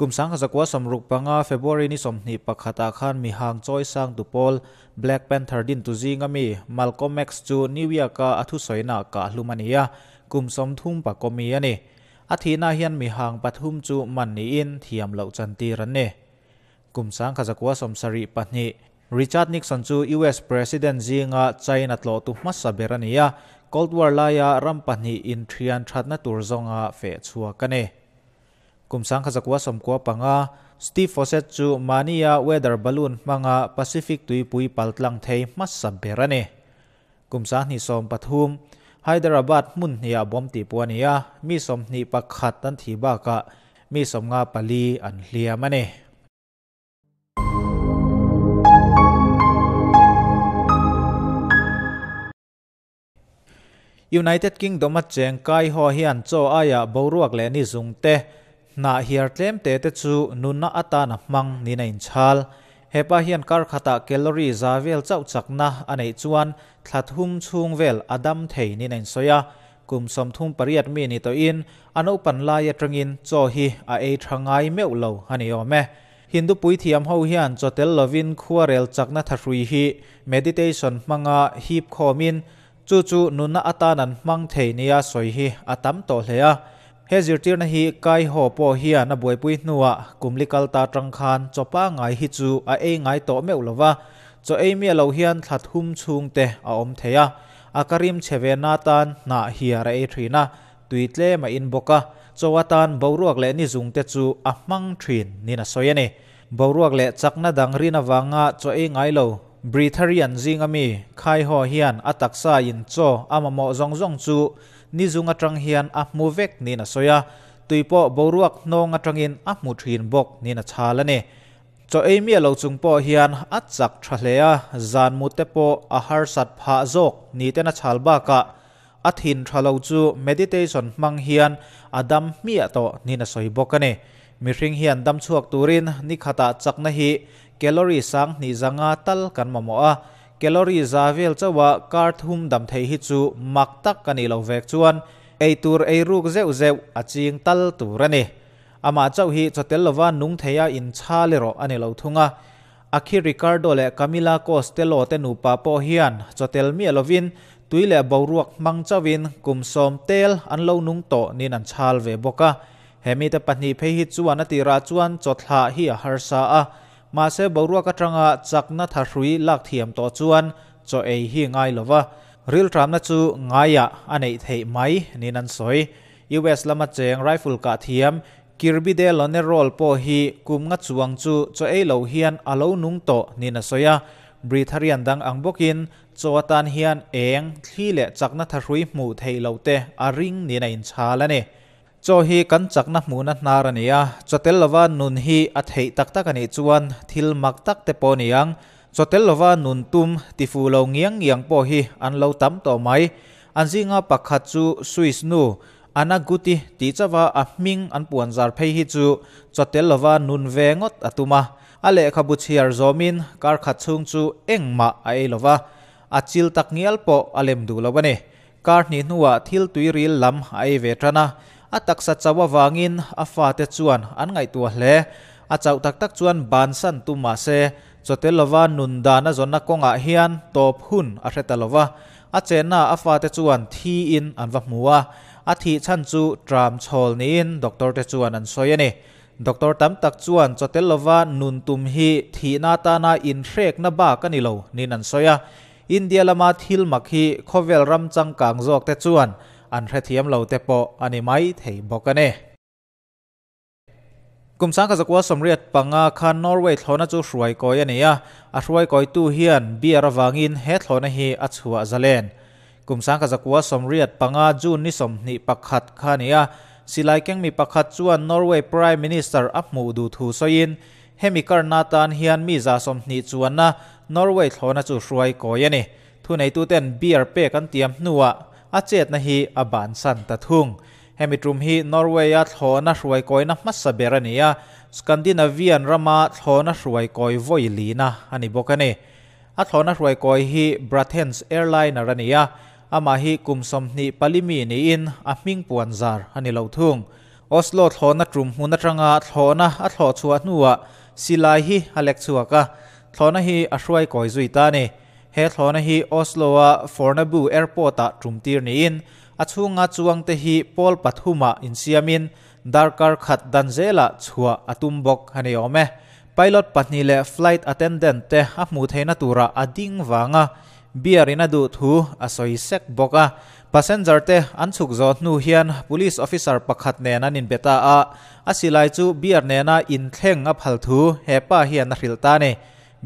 กุมสังขจักวสมรุกปังอาเฟบรุนีสมนีปักขตาขันมีหางจอยสังตุพอลแบล็ก k พนเทอร์ดินตุจิงามีมัลคอมเอ็กซ์จูนิวยากาอธุสอยนากาลูมานียกุมสมทุ่มปักกมีอันนี้อาทินาเฮียนมีหางปัทุมจูมันนีอินเทียมเหล่าจันตีรันเน่กุมสังขจักวสมสรีปันนีริชาร์ดนิกสันจูอ s เ r สประธานจีงาจีนัตโลตุมัสซาเบรานีย Cold War ลายารัมปันนีอินทรียนทัดนตุรจงอาเฟชัวกันเน่ kum sang khazak wa som kwa panga Steve Fawcett chu mania weather balloon manga Pacific tui pui paltlang thei mas sabberane kum sang ni som pathum Hyderabad mun nia bom ti puania mi som ni pakhat tan thi ba ka mi som nga pali an hliamane United Kingdom a cheng kai ho hian cho aya boruak le ni zung te นาเฮียร์เต็มเตเตจูนุนนาอัตานมังนินอินชาลเฮปะเฮียนการคขตดแคลอรี่ซาเวลเจ้าจักนะอันไอจวนทัดหุ่มชุงเวลอดัมเทนินอินโซยากลุ่มสมทุ่มปริยัตมีนิตอิน อนุปันลายตรงินโจฮีอาเอทังไงเมื่อเ่าฮันยอมแม่ฮินดูปุยที่ยมเฮาเฮียนจดเตลลวินคัวเรลจักนะทัฟรีฮีเมดิเทชันมังอาฮีบคอมินจู่ๆนุนนาอัตานันมังเทนียาโซยฮีอดัมโตเลีย he zirtirna hi kai ho po hia na boipui hnuwa kumlikal ta tang khan chopa ngai hi chu a ei ngai to meu lova cho ei mi lo hian thlat hum chung te a om theya akarim cheve na tan na hia ra ei thrina tuitle ma in boka chowatan boruak le ni zung te chu a hmang thrin nina soyani boruak le chakna dang na wanga cho ei ngai lo britharian jingami khai ho hian ataksa in cho amamo zong zong chu นิจุงกัตระงเฮียนอัมูเวกนี่นะโซยาตุยปอบรวกนงอัตรังอินอัมูทรินบกนี่นะชาลเนจะเอี่ยมีเราจุงปอเฮียนอัดจักทะเลอจานมุเตปออาหารสัตว์ผาโจกนี่เตนะชาลบากะอัดหินทะเลาจูเมดิเตชันมังเฮียนอาดัมมีอตโอนี่นะโซยบกเนมิริงเฮียนดัมชวกตูรินนิคาตาจักนะฮีแคลอรี่สังนี่จังอัตัลกันมามอ calorie zavel chawa kar thum dam thei hi chu mak tak kani lo vek chuan ei tur ei ruk zeu zeu aching tal tur ani ama chau hi chotel lova nung theya in cha le ro ani lo thunga akhi ricardo le camila costello te nu pa po hian chotel mi lovin tuile boruak mang chawin kum som tel an lo nung to nin an chal ve boka hemi te pahni phei hi chuan atira chuan chothla hi a harsa a มาเซบรัวกระชังอาจักนัทรุยลักเทียมต่อจวนจอเอฮีง่ายเลยวะรื่องรามนัจูง่ายอะอันไหนเทไหมนี่นันสวยยูเอสละมาเจงไรฟุลกะเทียมกิรบิเดลอนเนรอลโปฮีกุมงัดจวงจูจอเอเลวเฮียนอาเลวนุงโตนี่นันสวยอะบริทารียนดังอังบกินจวตันเฮียนเองที่เละจักนัทรุยหมู่เทเลวเตอริงนี่นั่นชาละเนี่ย cho hi kan chakna hmun a hnar cho tel lova nun hi a thei tak tak ani chuan thil mak tak te pawh niang tel lova nun tum tifu lo ngiang yang pawh hi an lo tam to mai an zinga pakhat chu suis nu ana guti ti chawa a hming an puan zar phei hi chu tel lova nun ve ngot atuma ale khabu chiar zomin kar khat chung chu engma a ei lova achil tak ngial po alem du lo bani kar ni nuwa thil tui ril lam ai ve trana a taksa chawa wangin a fate chuan an ngai tu hle a chau tak tak chuan ban san tu ma se chotelova nunda na zonna konga hian top hun a hretalova a chena a fate chuan thi in an va muwa a thi chan chu tram chol ni in doctor te chuan an soi ani doctor tam tak chuan chotelova nun tum hi thi na ta na in hrek na ba ka ni lo nin an soya india lama thil makhi khovel ram chang kang jok te chuan อันเรเทียมเราเตปออันนี้ไม่เทบอกกันเน่กุมสังกักว่าสมเรียตปังอาคานนอร์เวย์ทอนะจูสวยก้อยเนี่ยอัรวยก้อยตู้เฮียนเบียร์วางินเฮทอนเฮอัศวะซาเลนกุมสังกักว่าสมเรียตปังอาจูนนิสมนิปักขัดคานี่ยสิไลเก่งมีปักขัดจวนนอร์เวย์พรายมินิสเตอร์อัพมูดูทูซอยินเฮมิการนาตานเฮียนมีจาสมนิจวนนะนอร์เวย์ทอนะจูสวยก้อยเนี่ยทุนในตู้เต้นเบียร์เป้กันเตรียมนัวอาเจตนะฮีอับานสันตะทุงเฮมิตรุมฮีนอร์เวย์ทอนัสรวยกอยนะมัสเบรเนียสกันดิเนเวียนรามาทอนัสรวยกอยวอยลีนะอันนี้บอกกันเองอัทอนัสรวยกอยฮีบรัตเทนส์แอร์ไลน์นารเนียอามาฮีกุมสมนีปาลิมีนีอินอามิงปวนซาร์อันนี้เราทุ่งออสโลทอนัตรุมหุนตรงาทอนะอัทอชัวนัวสิลายฮีอเล็กชัวกะทอนะฮีอัชรวยกอยจุยตานี่ he thlona hi oslo a fornabu airport a trumtir ni in achunga chuang te hi pol pathuma in siamin darkar khat danjela chua atumbok hane ome pilot patni le flight attendant te a mu theina tura ading wanga biar ina du thu asoi sek boka passenger te anchuk zo nu hian police officer pakhat ne nan in beta a asilai chu biar ne na in theng a phal thu hepa hian rilta ne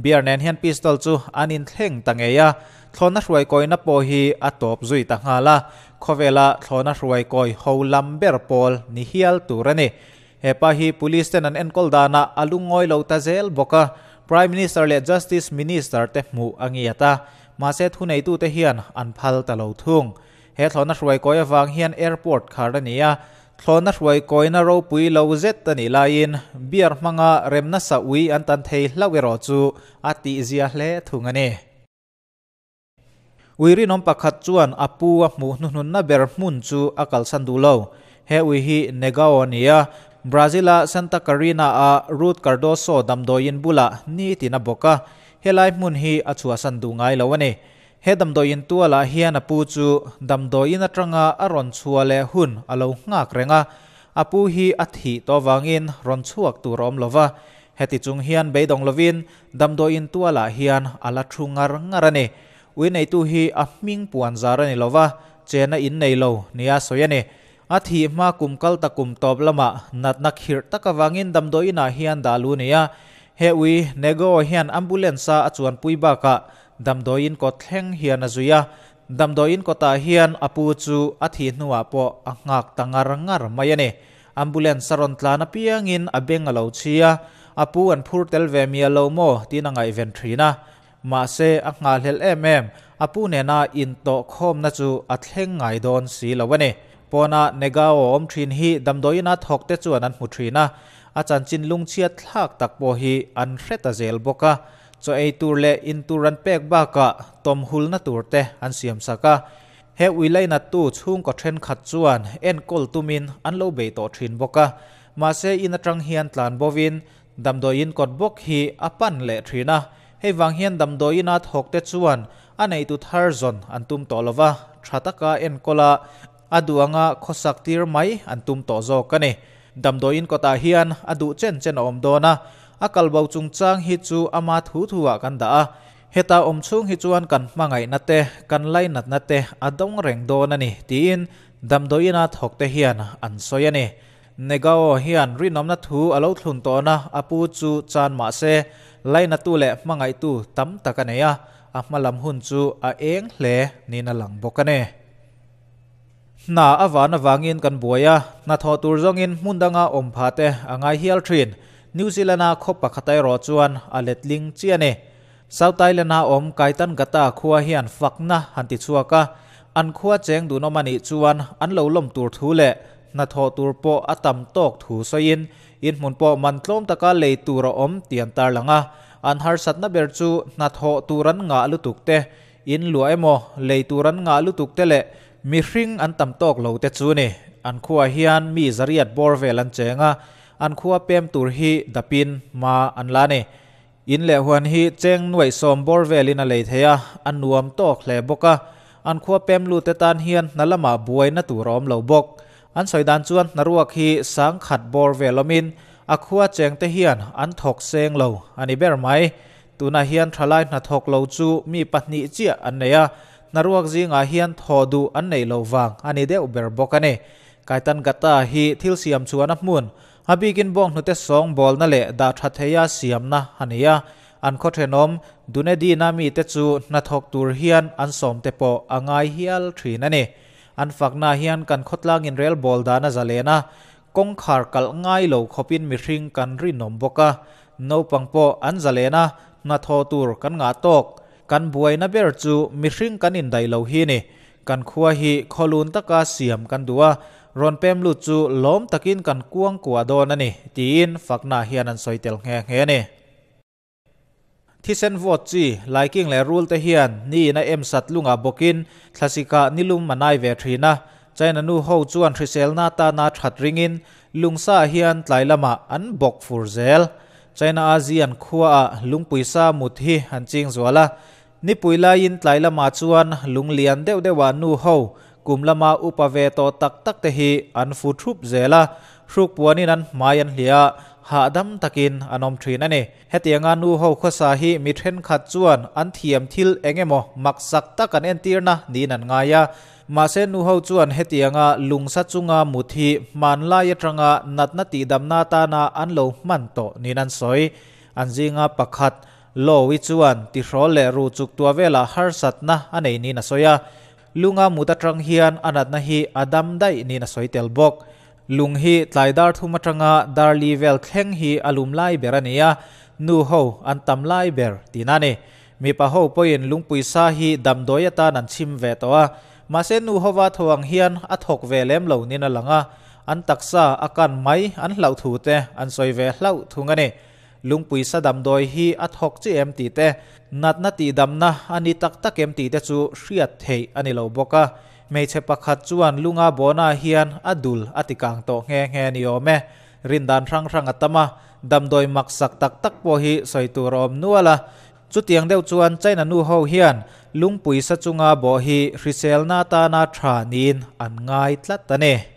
biarnen hian pistol chu anin thleng ta ngeya thlona hruai koina pawh hi a top zui ta hnala khovela thlona hruai koi ho lamber pol ni hial turani hepa hi police ten an enkol dana alungoi lo ta zel boka prime minister le justice minister te mu angiata ma se thu nei tu te hian an phal ta lo thung he thlona hruai koi awang hian airport khar ania thlawna hruai koina ro pui lo zet ani lain biar hmanga remna sa ui an tan thei hlawi e ro chu ati zia hle thung ani uiri nom pakhat chuan apu a mu hnu hnun na ber hmun chu akal san du lo he ui hi negao ania Brazila Santa Carina a Ruth Cardoso damdoin bula ni tina boka helai mun hi achua san du ngai lo he damdawiin tualah hian apu chu damdawiin atanga a rawn chhua le hun alo lo ngak renga apu hi a thih tawangin rawn chhuak tur awm lova heti chung hian dong lovin damdawiin tualah hian ala thungar ngar ani ui nei tu hi a hming puan zar ani lova chena in nei lo nia soyani a thi ma kumkal takum top lama natnak hir takawangin damdawiin a hian dalu nia he ui nego hian ambulance a chuan puiba ka ดัมโดยินก็เทงเฮียนจุยะดัมโดยินก็ตาเฮียนอปูจูอัฐินัวปออ่างักตังรังรมายเน่ยอัมบูเลนสรนตลานเปียงินอเบงเอาเชียอปูอันพูดเตลเวมีเอาโมที่นังไอเวนทรีนามาเซอ่างาเลเอ็มเอ็มอปูเนน่าอินโตคอมนั่งจูอัทเฮงไงโดนสีเลวเน่ยปอนาเนกาโอมทรีนฮีดัมโดยินัทหกเตจวนันมุทรีนาอาจารย์จินลุงเชียทลากตักโปฮีอันเรตเซลบกะ cho ai tur le in turan pek ba ka tom hul na tur te an siam saka he uilai na tu chung ko then khat chuan en kol tumin an lo be to thin boka ma se in atang hian tlan bovin dam do in kot bok hi apan le thrina hei wang hian dam do in at thok te chuan anei tu thar zon an tum to lova thataka en kola aduanga khosak tir mai an tum to zo kane dam do in kota hian adu chen chen om dona akal bau chung chang hi chu ama thu thuwa kan daa heta om chung hi chuan kan hmangai na te kan lai nat na te adong reng don ani tiin damdoina thokte hian an soi ani negao hian rinom na thu alo thlun to na apu chu chan ma se lai na tu le hmangai tu tam takaneya a hmalam hun chu a eng hle nina lang bokane na awana wangin kan buaya na tho tur zongin mundanga om phate angai hial thin นิวซีแลนด์คบปะขตายรอจวนอเล็ดลิงเจียเนสาวไทยแลนด์อมไกตันกตาขัวเฮียนฟักนะหันติชัวกะอันขัวเจงดูนมันอีจวนอันเหลาลมตูทูเลนาทอตูโปอตัมตอกถูซยินอินมุนโปมันตลมตะกาเลยตูรอมเตียนตาลังะอันฮาร์สัตนาเบรจูนาทอตูรันงาลุตุกเตอินลัวเอโมเลยตูรันงาลุตุกเตเลมีริงอันตัมตอกเหลาเตจูนี่อันขัวเฮียนมีจริยัดบอร์เวลันเจงะอันขัวเปมตุรฮีดับินมาอันลาเนอินเลหวนฮีเจงหน่วยสมบอร์เวลินาเลยเทียอันนวมตอกแหลบกะอันขัวเปมลูเตตานเฮียนนัลมาบวยนตุรอมเหลาบกอันสอยดานจวนนรวกฮีสังขัดบอร์เวลมินอันขัวเจงเตเฮียนอันถกเซงเหลอันนี้เบรไหมตุนาเฮียนทลายนัทกเหลาจูมีปัญญเจียอันเนียนรวกจีงอาเฮียนทอดูอันในเหลววางอันนี้เดอเบรบกันเนกายตันกตาฮีทิลเสียมชวนนับมุน habikin bong note song bol na le da tha theya siam na hania an kho the nom du ne di na mi te chu na thok tur hian an som te po angai hial thrin ani an fak na hian kan khotlang in rel bol da na jale na kong khar kal ngai lo khopin mi h r i n g kan ri nom boka no pang po an jale na na tho tur kan nga tok kan buai na ber chu mi h r i n g kan in dai lo hi n kan k h u a hi k รอนเปมลุจูล้มตะกินกันกวงกัวโดนนี่ตีนฝักนาเฮียนันซอยเตลแงแงนี่ที่เซนวอจีไลกิ้งและรูลตะเฮียนนี่นเอ็มสัตลุงอาบกินคลาสิกานิลุมมานายเวทรีนะใจนันูเฮจวนทริเซลนาตานาถัดริงินลุงซาเฮียนไลลามาอันบกฟูร์เซลใจนาอาเซียนขัาลุงปุยซามุดฮีหันจิงสัวละนี่ปุยลายินไลลามาจวนลุงเลียนเดวเดวานูเฮากุมละมาอุปเวโตตักตักเตหีอันฟูทรุบเจลารูปวนีนั้นมายันเหลียหาดัมตะกินอนอมทรีนั่นเองเฮตียงานูเฮาข้สาฮีมิเทนขัดจวนอันเทียมทิลเองเอมมักสักตะกันเอ็นตีร์นะนีนันงายะมาเซนูเฮาจวนเฮตียงาลุงสัจุงามุทีมันลายตรงานัดนตีดัมนาตานาอันโลมันโตนี่นันสอยอันจิงาปักขัดโลวิจวนติโรเลรูจุกตัวเวลาฮาร์สัตนะอันนี้นีนะสอยาลุงอามุตตรังเฮียนอนัตนาฮีอาดัมได้นินสวยเตลบกลุงฮีไลดาร์ทุมตรังาดาร์ลีเวลเคงฮีอลุมไลเบรนียนูโฮอันตัมไลเบรตินานีมีพะโฮปอยนลุงปุยซาฮีดัมดอยตานันชิมเวตัวมาเซนูโฮวาทวังเฮียนอัทกเวเลมเหล่านินละงาอันตักซาอาการไม่อันเหล่าถูเตอันสวยเวเหล่าถูงเนี่ลุงปุยสะดำโดยฮีอัดหกจีเอ็มตีเตนัดนาตีดำนะอันนี้ตักตักเอ็มตีเตจูเสียดเทยอันนี้เราบอกกะไม่ใช่ปักขัดจวนลุงอาบอนาเฮียนอดุลอติกังโตแงแงนิโอเมรินดานรังรังอัตมาดำโดยมักสักตักตักโปฮีใส่ตัวรอมนัวละจุดเตียงเดียวจวนใจนันูเฮาเฮียนลุงปุยสะจุงอาบอฮีริเซลนาตานาทรานินอันง่ายทลัดตนเน่